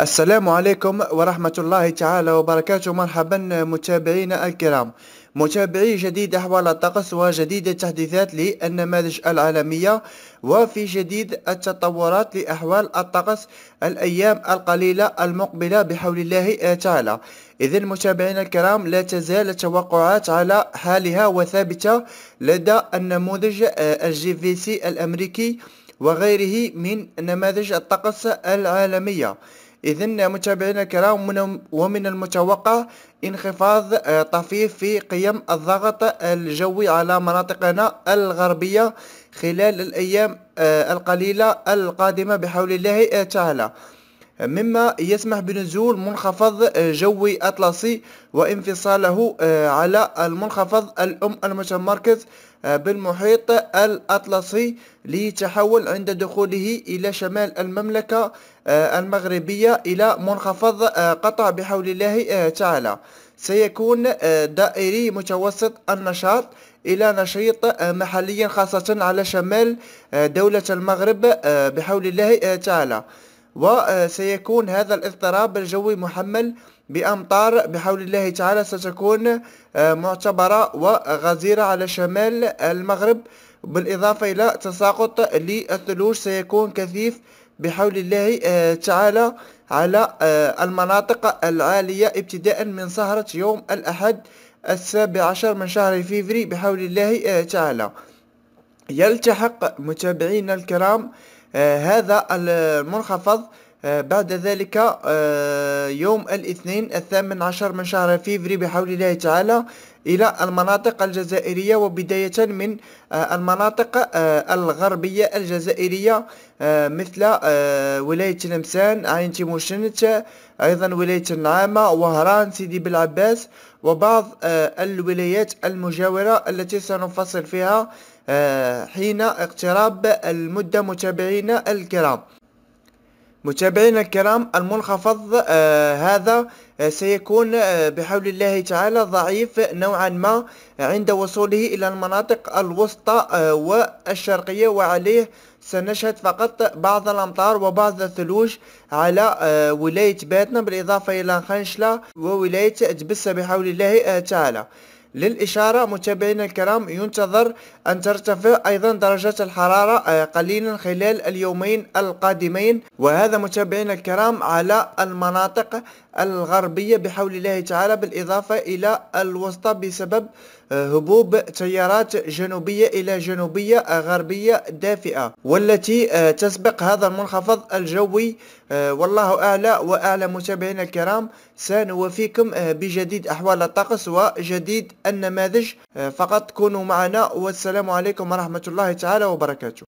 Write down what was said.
السلام عليكم ورحمة الله تعالى وبركاته مرحبا متابعينا الكرام متابعي جديد أحوال الطقس وجديد التحديثات للنماذج العالمية وفي جديد التطورات لأحوال الطقس الأيام القليلة المقبلة بحول الله تعالى إذا متابعينا الكرام لا تزال التوقعات على حالها وثابتة لدى النموذج آه، الجي في سي الأمريكي وغيره من نماذج الطقس العالمية إذا متابعينا الكرام من ومن المتوقع انخفاض آه، طفيف في قيم الضغط الجوي على مناطقنا الغربية خلال الأيام آه، القليلة القادمة بحول الله آه، تعالى مما يسمح بنزول منخفض جوي أطلسي وانفصاله آه، على المنخفض الأم المتمركز آه، بالمحيط الأطلسي ليتحول عند دخوله إلى شمال المملكة آه، المغربية إلى منخفض قطع بحول الله تعالى سيكون دائري متوسط النشاط إلى نشيط محلي خاصة على شمال دولة المغرب بحول الله تعالى وسيكون هذا الاضطراب الجوي محمل بأمطار بحول الله تعالى ستكون آه، معتبرة وغزيرة على شمال المغرب بالإضافة إلى تساقط للثلوج سيكون كثيف بحول الله آه، تعالى على آه، المناطق العالية ابتداء من سهرة يوم الأحد السابع عشر من شهر فيفري بحول الله تعالى يلتحق متابعينا الكرام آه، هذا المنخفض آه، بعد ذلك آه، يوم الاثنين الثامن عشر من شهر فيفري بحول الله تعالى إلى المناطق الجزائرية وبداية من آه، المناطق الغربية الجزائرية مثل ولاية لمسان عين تيموشنت أيضا ولاية النعامة وهران سيدي بلعباس وبعض الولايات المجاورة التي سنفصل فيها حين اقتراب المدة متابعينا الكرام متابعينا الكرام المنخفض آه، هذا آه، سيكون آه، بحول الله تعالى ضعيف نوعا ما عند وصوله إلى المناطق الوسطى والشرقية وعليه سنشهد فقط بعض الأمطار وبعض الثلوج على ولاية باتنا بالإضافة إلى خنشلة وولاية تبسة بحول الله تعالى للإشارة متابعينا الكرام ينتظر أن ترتفع أيضا درجة الحرارة آه، قليلا خلال اليومين القادمين وهذا متابعينا الكرام على المناطق الغربية بحول الله تعالى بالإضافة إلى الوسطى بسبب آه، هبوب تيارات جنوبية إلى جنوبية آه، غربية دافئة والتي تسبق هذا المنخفض الجوي والله أعلى وأعلى متابعينا الكرام سنوفيكم بجديد أحوال الطقس وجديد النماذج آه، فقط كونوا معنا والسلام عليكم ورحمة الله تعالى وبركاته